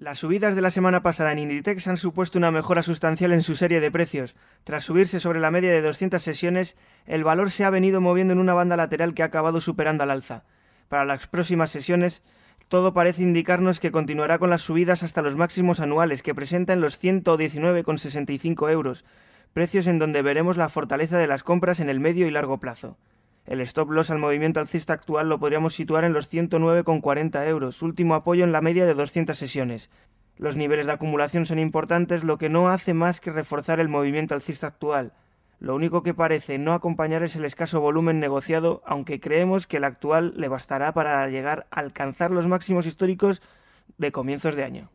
Las subidas de la semana pasada en Inditex han supuesto una mejora sustancial en su serie de precios. Tras subirse sobre la media de 200 sesiones, el valor se ha venido moviendo en una banda lateral que ha acabado superando al alza. Para las próximas sesiones, todo parece indicarnos que continuará con las subidas hasta los máximos anuales que presentan los 119,65 euros, precios en donde veremos la fortaleza de las compras en el medio y largo plazo. El stop loss al movimiento alcista actual lo podríamos situar en los 109,40 euros, último apoyo en la media de 200 sesiones. Los niveles de acumulación son importantes, lo que no hace más que reforzar el movimiento alcista actual. Lo único que parece no acompañar es el escaso volumen negociado, aunque creemos que el actual le bastará para llegar a alcanzar los máximos históricos de comienzos de año.